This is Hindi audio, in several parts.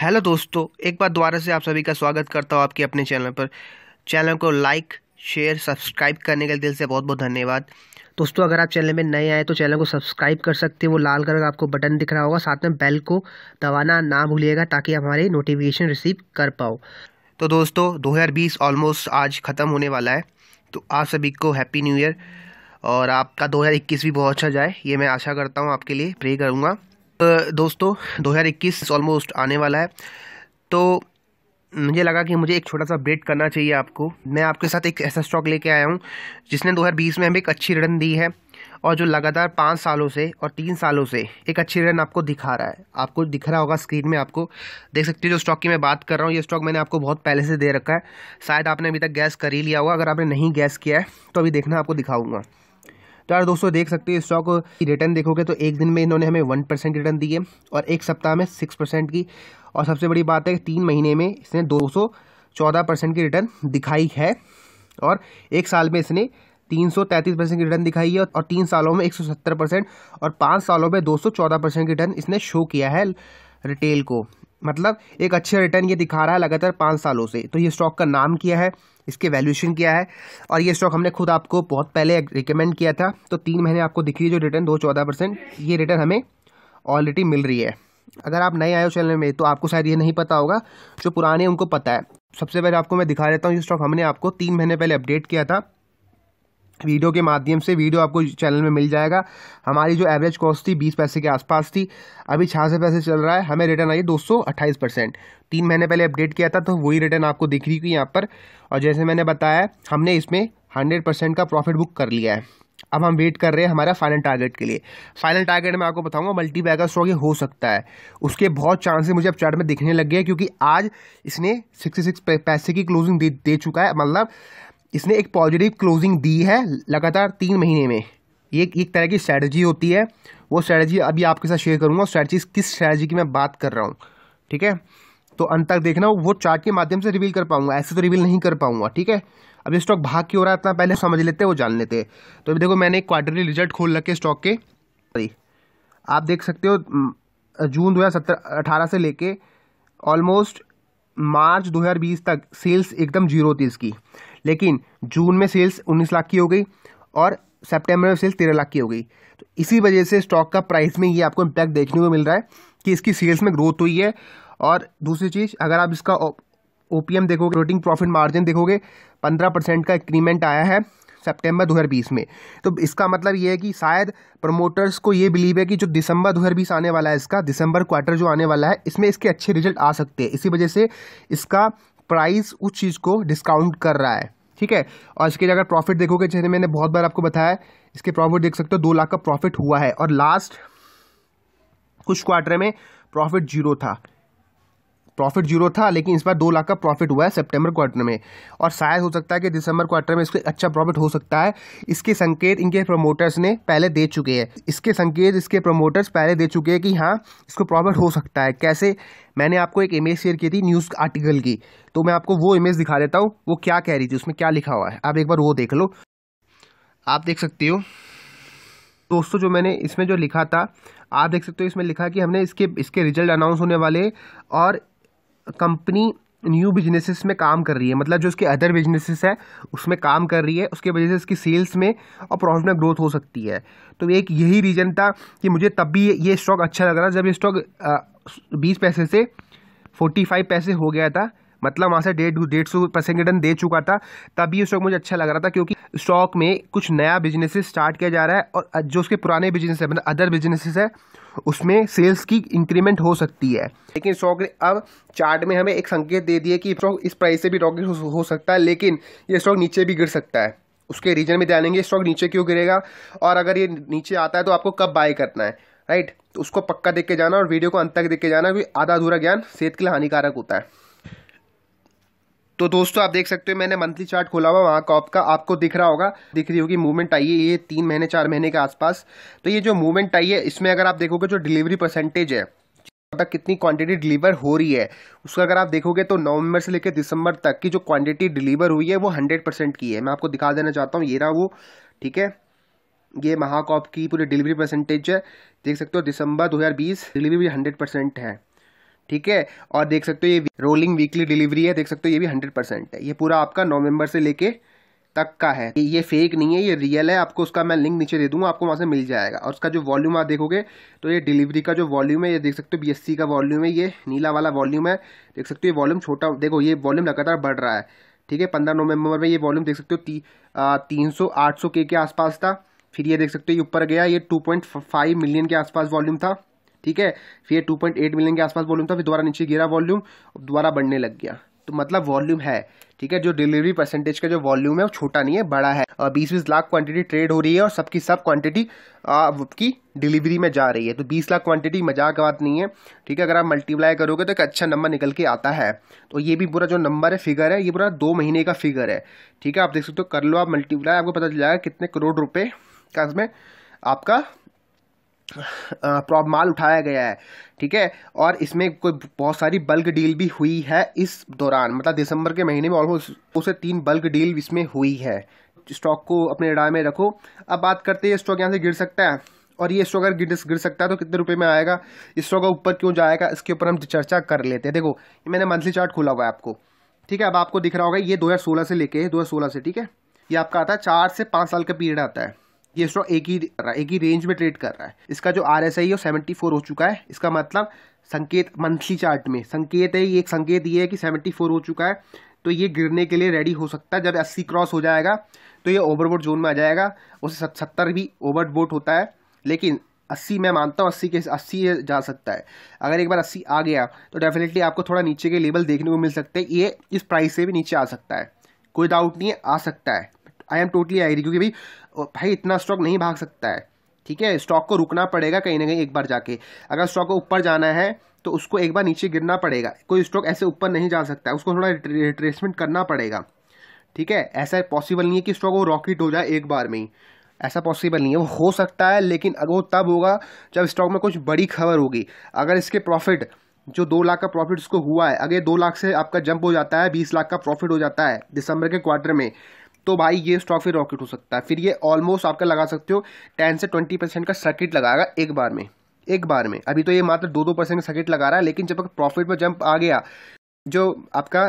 हेलो दोस्तों एक बार दोबारा से आप सभी का स्वागत करता हूँ आपके अपने चैनल पर चैनल को लाइक शेयर सब्सक्राइब करने के दिल से बहुत बहुत धन्यवाद दोस्तों अगर आप चैनल में नए आए तो चैनल को सब्सक्राइब कर सकते हैं वो लाल कलर का आपको बटन दिख रहा होगा साथ में बेल को दबाना ना भूलिएगा ताकि आप हमारे नोटिफिकेशन रिसीव कर पाओ तो दोस्तों दो ऑलमोस्ट आज ख़त्म होने वाला है तो आप सभी को हैप्पी न्यू ईयर और आपका 2021 भी बहुत अच्छा जाए ये मैं आशा करता हूँ आपके लिए प्रे करूँगा दोस्तों 2021 ऑलमोस्ट आने वाला है तो मुझे लगा कि मुझे एक छोटा सा अपडेट करना चाहिए आपको मैं आपके साथ एक ऐसा स्टॉक लेके आया हूँ जिसने 2020 में हमें एक अच्छी रिटर्न दी है और जो लगातार पाँच सालों से और तीन सालों से एक अच्छी रिटर्न आपको दिखा रहा है आपको दिख रहा होगा स्क्रीन में आपको देख सकते हो जो स्टॉक की मैं बात कर रहा हूँ ये स्टॉक मैंने आपको बहुत पहले से दे रखा है शायद आपने अभी तक गैस कर ही लिया होगा अगर आपने नहीं गैस किया है तो अभी देखना आपको दिखाऊँगा तो यार दोस्तों देख सकते हो स्टॉक की रिटर्न देखोगे तो एक दिन में इन्होंने हमें वन परसेंट रिटर्न दिए और एक सप्ताह में सिक्स परसेंट की और सबसे बड़ी बात है कि तीन महीने में इसने दो सौ चौदह परसेंट की रिटर्न दिखाई है और एक साल में इसने तीन सौ तैंतीस परसेंट की रिटर्न दिखाई है और तीन सालों में एक सौ सत्तर परसेंट और पाँच सालों में दो सौ चौदह परसेंट की रिटर्न इसने शो किया है रिटेल को मतलब एक अच्छे रिटर्न ये दिखा रहा है लगातार पाँच सालों से तो ये स्टॉक का नाम किया है इसके वैल्यूएशन किया है और ये स्टॉक हमने खुद आपको बहुत पहले रिकमेंड किया था तो तीन महीने आपको दिख रही है जो रिटर्न दो चौदह परसेंट ये रिटर्न हमें ऑलरेडी मिल रही है अगर आप नए आए हो चैनल में तो आपको शायद ये नहीं पता होगा जो पुराने उनको पता है सबसे पहले आपको मैं दिखा देता हूँ ये स्टॉक हमने आपको तीन महीने पहले अपडेट किया था वीडियो के माध्यम से वीडियो आपको चैनल में मिल जाएगा हमारी जो एवरेज कॉस्ट थी बीस पैसे के आसपास थी अभी छियासठ पैसे चल रहा है हमें रिटर्न आई दो सौ अट्ठाईस परसेंट तीन महीने पहले अपडेट किया था तो वही रिटर्न आपको दिख रही थी यहाँ पर और जैसे मैंने बताया हमने इसमें हंड्रेड परसेंट का प्रॉफिट बुक कर लिया है अब हम वेट कर रहे हैं हमारा फाइनल टारगेट के लिए फाइनल टारगेट मैं आपको बताऊंगा मल्टी बैगर स्टॉक ये हो सकता है उसके बहुत चांसेस मुझे अब चार्ट में दिखने लग गए क्योंकि आज इसने सिक्सटी सिक्स पैसे की क्लोजिंग दे, दे चुका है मतलब इसने एक पॉजिटिव क्लोजिंग दी है लगातार तीन महीने में ये एक तरह की स्ट्रैटेजी होती है वो स्ट्रैटेजी अभी आपके साथ शेयर करूँगा स्ट्रैटी किस स्ट्रैटेजी की मैं बात कर रहा हूँ ठीक है तो अंत तक देखना वो चार्ट के माध्यम से रिवील कर पाऊंगा ऐसे तो रिवील नहीं कर पाऊंगा ठीक है अब ये स्टॉक भाग क्यों हो रहा है इतना पहले समझ लेते हैं वो जान लेते हैं तो अभी देखो मैंने एक क्वार्टरली रिजल्ट खोल रखे स्टॉक के आप देख सकते हो जून दो हज़ार से लेके ऑलमोस्ट मार्च 2020 तक सेल्स एकदम जीरो थी इसकी लेकिन जून में सेल्स उन्नीस लाख की हो गई और सेप्टेम्बर में सेल्स तेरह लाख की हो गई तो इसी वजह से स्टॉक का प्राइस में ये आपको इम्पैक्ट देखने को मिल रहा है कि इसकी सेल्स में ग्रोथ हुई है और दूसरी चीज़ अगर आप इसका ओ पी एम देखोगे रोटिंग प्रॉफिट मार्जिन देखोगे पंद्रह परसेंट का इंक्रीमेंट आया है सितंबर बीस में तो इसका मतलब ये है कि शायद प्रमोटर्स को ये बिलीव है कि जो दिसंबर बीस आने वाला है इसका दिसंबर क्वार्टर जो आने वाला है इसमें इसके अच्छे रिजल्ट आ सकते हैं इसी वजह से इसका प्राइस उस चीज़ को डिस्काउंट कर रहा है ठीक है और इसके अगर प्रॉफिट देखोगे जैसे मैंने बहुत बार आपको बताया इसके प्रॉफिट देख सकते हो दो लाख का प्रॉफिट हुआ है और लास्ट कुछ क्वार्टर में प्रॉफिट जीरो था प्रॉफिट जीरो था लेकिन इस बार दो लाख का प्रॉफिट हुआ है सितंबर क्वार्टर में और शायद हो सकता है कि दिसंबर क्वार्टर में इसको अच्छा प्रॉफिट हो सकता है इसके संकेत इनके प्रमोटर्स ने पहले दे चुके हैं इसके संकेत इसके प्रमोटर्स पहले दे चुके हैं कि हाँ इसको प्रॉफिट हो सकता है कैसे मैंने आपको एक इमेज शेयर की थी न्यूज़ आर्टिकल की तो मैं आपको वो इमेज दिखा देता हूँ वो क्या कह रही थी उसमें क्या लिखा हुआ है आप एक बार वो देख लो आप देख सकते हो दोस्तों जो मैंने इसमें जो लिखा था आप देख सकते हो इसमें लिखा कि हमने इसके इसके रिजल्ट अनाउंस होने वाले और कंपनी न्यू बिजनेसेस में काम कर रही है मतलब जो उसके अदर बिजनेसेस है उसमें काम कर रही है उसके वजह से उसकी सेल्स में और प्रॉफिट में ग्रोथ हो सकती है तो एक यही रीज़न था कि मुझे तब भी ये स्टॉक अच्छा लग रहा जब ये स्टॉक बीस पैसे से फोर्टी फाइव पैसे हो गया था मतलब वहाँ से डेढ़ डेढ़ सौ परसेंट रिटर्न दे चुका था तभी उस वक्त मुझे अच्छा लग रहा था क्योंकि स्टॉक में कुछ नया बिजनेस स्टार्ट किया जा रहा है और जो उसके पुराने बिजनेस है मतलब अदर बिजनेसेस है उसमें सेल्स की इंक्रीमेंट हो सकती है लेकिन स्टॉक ने अब चार्ट में हमें एक संकेत दे दिए कि स्टॉक इस प्राइस से भी रॉकेट हो सकता है लेकिन ये स्टॉक नीचे भी गिर सकता है उसके रीजन में जानेंगे स्टॉक नीचे क्यों गिरेगा और अगर ये नीचे आता है तो आपको कब बाय करना है राइट तो उसको पक्का देख के जाना और वीडियो को अंत तक देख के जाना क्योंकि आधा अधूरा ज्ञान सेहत के लिए हानिकारक होता है तो दोस्तों आप देख सकते हो मैंने मंथली चार्ट खोला हुआ वहाँ कॉप का आपको दिख रहा होगा दिख रही होगी मूवमेंट आई है ये तीन महीने चार महीने के आसपास तो ये जो मूवमेंट आई है इसमें अगर आप देखोगे जो डिलीवरी परसेंटेज है तक कितनी क्वांटिटी डिलीवर हो रही है उसका अगर आप देखोगे तो नवंबर से लेकर दिसंबर तक की जो क्वांटिटी डिलीवर हुई है वो हंड्रेड परसेंट की है मैं आपको दिखा देना चाहता हूँ ये रहा वो ठीक है ये महाकॉप की पूरी डिलीवरी परसेंटेज है देख सकते हो दिसंबर 2020 डिलीवरी भी हंड्रेड परसेंट है ठीक है और देख सकते हो ये रोलिंग वीकली डिलीवरी है देख सकते हो ये भी हंड्रेड परसेंट है ये पूरा आपका नवंबर से लेके तक का है ये फेक नहीं है ये रियल है आपको उसका मैं लिंक नीचे दे दूंगा आपको वहाँ से मिल जाएगा और उसका जो वॉल्यूम आप देखोगे तो ये डिलीवरी का जो वॉल्यूम है ये देख सकते हो बीएससी का वॉल्यूम है ये नीला वाला वॉल्यूम है देख सकते हो ये वॉल्यूम छोटा देखो ये वॉल्यूम लगातार बढ़ रहा है ठीक है पंद्रह नवंबर में ये वॉल्यूम देख सकते हो तीन सौ आठ सौ के के आसपास था फिर ये देख सकते हो ये ऊपर गया ये टू पॉइंट फाइव मिलियन के आसपास वॉल्यूम था ठीक है फिर टू पॉइंट एट मिलियन के आसपास वॉल्यूम था फिर दोबारा नीचे गिरा वॉल्यूम दोबारा बढ़ने लग गया तो मतलब वॉल्यूम है ठीक है जो डिलीवरी परसेंटेज का जो वॉल्यूम है वो छोटा नहीं है बड़ा है और बीस बीस लाख क्वांटिटी ट्रेड हो रही है और सबकी सब क्वांटिटी आपकी डिलीवरी में जा रही है तो बीस लाख क्वांटिटी मजाक बात नहीं है ठीक है अगर आप मल्टीप्लाई करोगे तो एक अच्छा नंबर निकल के आता है तो ये भी पूरा जो नंबर है फिगर है ये पूरा दो महीने का फिगर है ठीक है आप देख सकते हो कर लो आप मल्टीप्लाई आपको पता चल जाएगा कितने करोड़ रुपये का इसमें आपका माल उठाया गया है ठीक है और इसमें कोई बहुत सारी बल्क डील भी हुई है इस दौरान मतलब दिसंबर के महीने में ऑलमोस्ट उसे से तीन बल्क डील इसमें हुई है स्टॉक को अपने रडार में रखो अब बात करते हैं स्टॉक यहाँ से गिर सकता है और ये स्टॉक अगर गिर गिर सकता है तो कितने रुपए में आएगा इस स्टॉक का ऊपर क्यों जाएगा इसके ऊपर हम चर्चा कर लेते हैं देखो ये मैंने मंथली चार्ट खोला हुआ है आपको ठीक है अब आपको दिख रहा होगा ये 2016 से लेके 2016 से ठीक है ये आपका आता है चार से पाँच साल का पीरियड आता है ये स्टॉक एक ही एक ही रेंज में ट्रेड कर रहा है इसका जो आर एस आई है सेवेंटी फोर हो चुका है इसका मतलब संकेत मंथली चार्ट में संकेत है ये एक संकेत ये है कि सेवेंटी फोर हो चुका है तो ये गिरने के लिए रेडी हो सकता है जब अस्सी क्रॉस हो जाएगा तो ये ओवरबोट जोन में आ जाएगा उसे सत्तर भी ओवरबोट होता है लेकिन अस्सी मैं मानता हूँ अस्सी के अस्सी जा सकता है अगर एक बार अस्सी आ गया तो डेफिनेटली आपको थोड़ा नीचे के लेवल देखने को मिल सकते हैं ये इस प्राइस से भी नीचे आ सकता है कोई डाउट नहीं है आ सकता है आई एम टोटली आई क्योंकि भाई भाई इतना स्टॉक नहीं भाग सकता है ठीक है स्टॉक को रुकना पड़ेगा कहीं ना कहीं एक बार जाके अगर स्टॉक को ऊपर जाना है तो उसको एक बार नीचे गिरना पड़ेगा कोई स्टॉक ऐसे ऊपर नहीं जा सकता है उसको थोड़ा रिट्रेसमेंट करना पड़ेगा ठीक है ऐसा पॉसिबल नहीं है कि स्टॉक वो रॉकेट हो जाए एक बार में ही ऐसा पॉसिबल नहीं है वो हो सकता है लेकिन अगर वो तब होगा जब स्टॉक में कुछ बड़ी खबर होगी अगर इसके प्रॉफिट जो दो लाख का प्रॉफिट उसको हुआ है अगर दो लाख से आपका जंप हो जाता है बीस लाख का प्रॉफिट हो जाता है दिसंबर के क्वार्टर में तो भाई ये स्टॉक फिर रॉकेट हो सकता है फिर ये ऑलमोस्ट आपका लगा सकते हो टेन से ट्वेंटी परसेंट का सर्किट लगाएगा एक बार में एक बार में अभी तो ये मात्र दो दो परसेंट का सर्किट लगा रहा है लेकिन जब प्रॉफिट में जंप आ गया जो आपका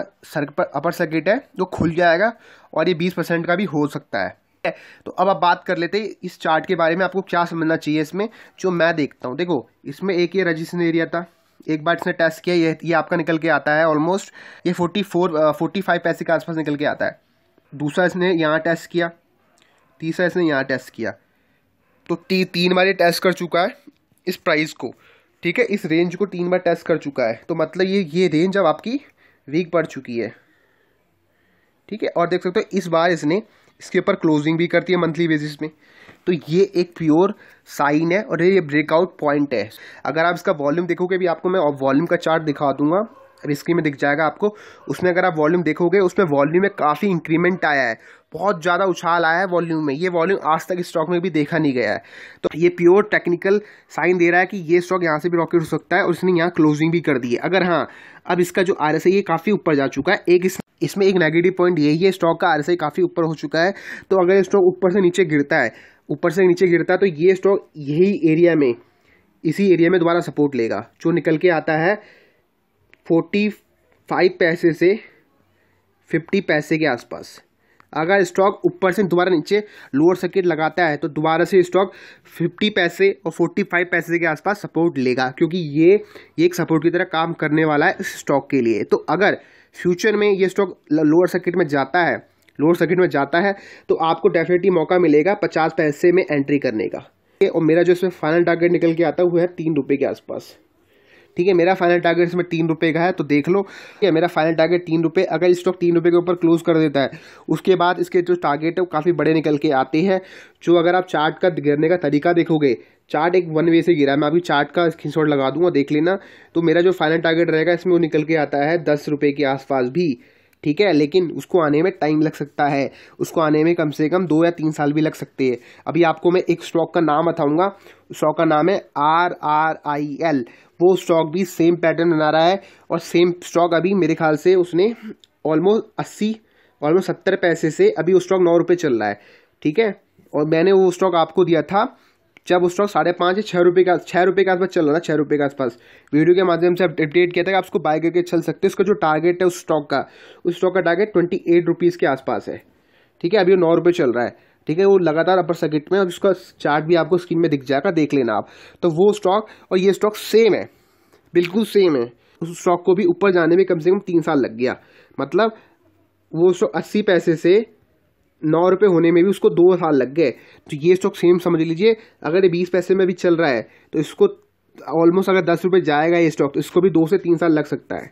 अपर सर्किट है वो खुल जाएगा और ये बीस परसेंट का भी हो सकता है तो अब आप बात कर लेते हैं इस चार्ट के बारे में आपको क्या समझना चाहिए इसमें जो मैं देखता हूँ देखो इसमें एक ये रजिस्ट्रेशन एरिया था एक बार इसने टेस्ट किया ये ये आपका निकल के आता है ऑलमोस्ट ये फोर्टी फोर फोर्टी फाइव पैसे के आसपास निकल के आता है दूसरा इसने यहाँ टेस्ट किया तीसरा इसने यहाँ टेस्ट किया तो ती, तीन बार ये टेस्ट कर चुका है इस प्राइस को ठीक है इस रेंज को तीन बार टेस्ट कर चुका है तो मतलब ये ये रेंज अब आपकी वीक पड़ चुकी है ठीक है और देख सकते हो इस बार इसने इसके ऊपर क्लोजिंग भी करती है मंथली बेसिस में तो ये एक प्योर साइन है और ये ब्रेकआउट पॉइंट है अगर आप इसका वॉल्यूम देखोगे भी आपको मैं वॉल्यूम का चार्ट दिखा दूंगा स्क्रीन में दिख जाएगा आपको उसमें अगर आप वॉल्यूम देखोगे उसमें वॉल्यूम में काफ़ी इंक्रीमेंट आया है बहुत ज़्यादा उछाल आया है वॉल्यूम में ये वॉल्यूम आज तक स्टॉक में भी देखा नहीं गया है तो ये प्योर टेक्निकल साइन दे रहा है कि ये स्टॉक यहाँ से भी रॉकेट हो सकता है और इसने यहाँ क्लोजिंग भी कर दी है अगर हाँ अब इसका जो आर ये काफ़ी ऊपर जा चुका है एक इसमें एक नेगेटिव पॉइंट यही है स्टॉक का आर काफ़ी ऊपर हो चुका है तो अगर स्टॉक ऊपर से नीचे गिरता है ऊपर से नीचे गिरता है तो ये स्टॉक यही एरिया में इसी एरिया में दोबारा सपोर्ट लेगा जो निकल के आता है फोर्टी फाइव पैसे से फिफ्टी पैसे के आसपास अगर स्टॉक ऊपर से दोबारा नीचे लोअर सर्किट लगाता है तो दोबारा से स्टॉक फिफ्टी पैसे और फोर्टी फाइव पैसे के आसपास सपोर्ट लेगा क्योंकि ये ये एक सपोर्ट की तरह काम करने वाला है इस स्टॉक के लिए तो अगर फ्यूचर में ये स्टॉक लोअर सर्किट में जाता है लोअर सर्किट में जाता है तो आपको डेफिनेटली मौका मिलेगा पचास पैसे में एंट्री करने का और मेरा जो इसमें फाइनल टारगेट निकल के आता हुआ है तीन रुपये के आसपास ठीक है मेरा फाइनल टारगेट इसमें तीन रुपये का है तो देख लो ठीक है मेरा फाइनल टारगेट तीन रुपये अगर स्टॉक तीन रुपये के ऊपर क्लोज कर देता है उसके बाद इसके जो टारगेट है वो काफ़ी बड़े निकल के आते हैं जो अगर आप चार्ट का गिरने का तरीका देखोगे चार्ट एक वन वे से गिरा है मैं अभी चार्ट का स्क्रीनशॉट लगा दूंगा देख लेना तो मेरा जो फाइनल टारगेट रहेगा इसमें वो निकल के आता है दस रुपये के आसपास भी ठीक है लेकिन उसको आने में टाइम लग सकता है उसको आने में कम से कम दो या तीन साल भी लग सकते हैं अभी आपको मैं एक स्टॉक का नाम बताऊंगा स्टॉक का नाम है आर आर आई एल वो स्टॉक भी सेम पैटर्न बना रहा है और सेम स्टॉक अभी मेरे ख्याल से उसने ऑलमोस्ट अस्सी ऑलमोस्ट सत्तर पैसे से अभी वो स्टॉक नौ रुपये चल रहा है ठीक है और मैंने वो स्टॉक आपको दिया था जब उस स्टॉक साढ़े पाँच या छः रुपये का छः रुपये के आसपास चल रहा था छः रुपये के आसपास वीडियो के माध्यम से अपडेट किया था कि आप उसको बाय करके चल सकते हैं उसका जो टारगेट है उस स्टॉक का उस स्टॉक का टारगेट ट्वेंटी एट रुपीज़ के आसपास है ठीक है अभी वो नौ रुपये चल रहा है ठीक है वो लगातार अपर सर्किट में और उसका चार्ट भी आपको स्क्रीन में दिख जाएगा देख लेना आप तो वो स्टॉक और ये स्टॉक सेम है बिल्कुल सेम है उस स्टॉक को भी ऊपर जाने में कम से कम तीन साल लग गया मतलब वो स्टॉक अस्सी पैसे से नौ रुपये होने में भी उसको दो साल लग गए तो ये स्टॉक सेम समझ लीजिए अगर ये बीस पैसे में भी चल रहा है तो इसको ऑलमोस्ट अगर दस रुपये जाएगा ये स्टॉक तो इसको भी दो से तीन साल लग सकता है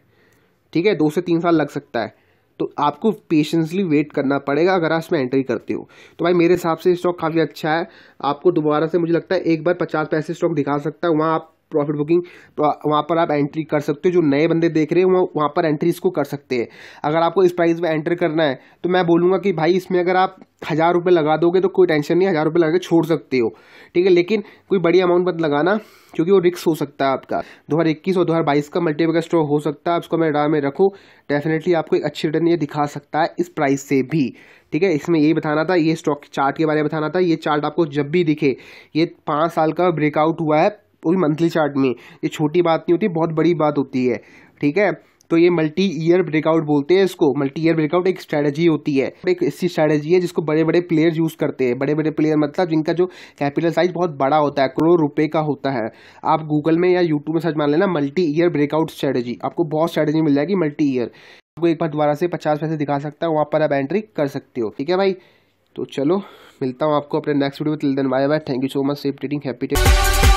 ठीक है दो से तीन साल लग सकता है तो आपको पेशेंसली वेट करना पड़ेगा अगर आप इसमें एंट्री करते हो तो भाई मेरे हिसाब से स्टॉक काफ़ी अच्छा है आपको दोबारा से मुझे लगता है एक बार पचास पैसे स्टॉक दिखा सकता है वहाँ आप प्रॉफिट बुकिंग तो वहाँ पर आप एंट्री कर सकते हो जो नए बंदे देख रहे हो वहाँ पर एंट्री इसको कर सकते हैं अगर आपको इस प्राइस में एंटर करना है तो मैं बोलूँगा कि भाई इसमें अगर आप हज़ार रुपये लगा दोगे तो कोई टेंशन नहीं हज़ार रुपये लगा के छोड़ सकते हो ठीक है लेकिन कोई बड़ी अमाउंट मत लगाना क्योंकि वो रिक्स हो सकता है आपका दो हज़ार इक्कीस और दो हज़ार बाईस का मल्टीपल स्टॉक हो सकता है उसको मैं डार में रखूँ डेफिनेटली आपको एक अच्छी रिटर्न ये दिखा सकता है इस प्राइस से भी ठीक है इसमें ये बताना था ये स्टॉक चार्ट के बारे में बताना था ये चार्ट आपको जब भी दिखे ये पाँच साल का ब्रेकआउट हुआ है कोई मंथली चार्ट में ये छोटी बात नहीं होती बहुत बड़ी बात होती है ठीक है तो ये मल्टी ईयर ब्रेकआउट बोलते हैं इसको मल्टी ईयर ब्रेकआउट एक स्ट्रैटेजी होती है एक ऐसी स्ट्रैटेजी है जिसको बड़े बड़े प्लेयर यूज़ करते हैं बड़े बड़े प्लेयर मतलब जिनका जो कैपिटल साइज बहुत बड़ा होता है करोड़ रुपए का होता है आप गूगल में या यूट्यूब में सर्च मान लेना मल्टी ईयर ब्रेकआउट स्ट्रैटेजी आपको बहुत स्ट्रैटेजी मिल जाएगी मल्टी ईयर आपको एक बार दोबारा से पचास पैसे दिखा सकता है वहाँ पर आप एंट्री कर सकते हो ठीक है भाई तो चलो मिलता हूँ आपको अपने नेक्स्ट वीडियो में till then bye bye thank you so much safe trading happy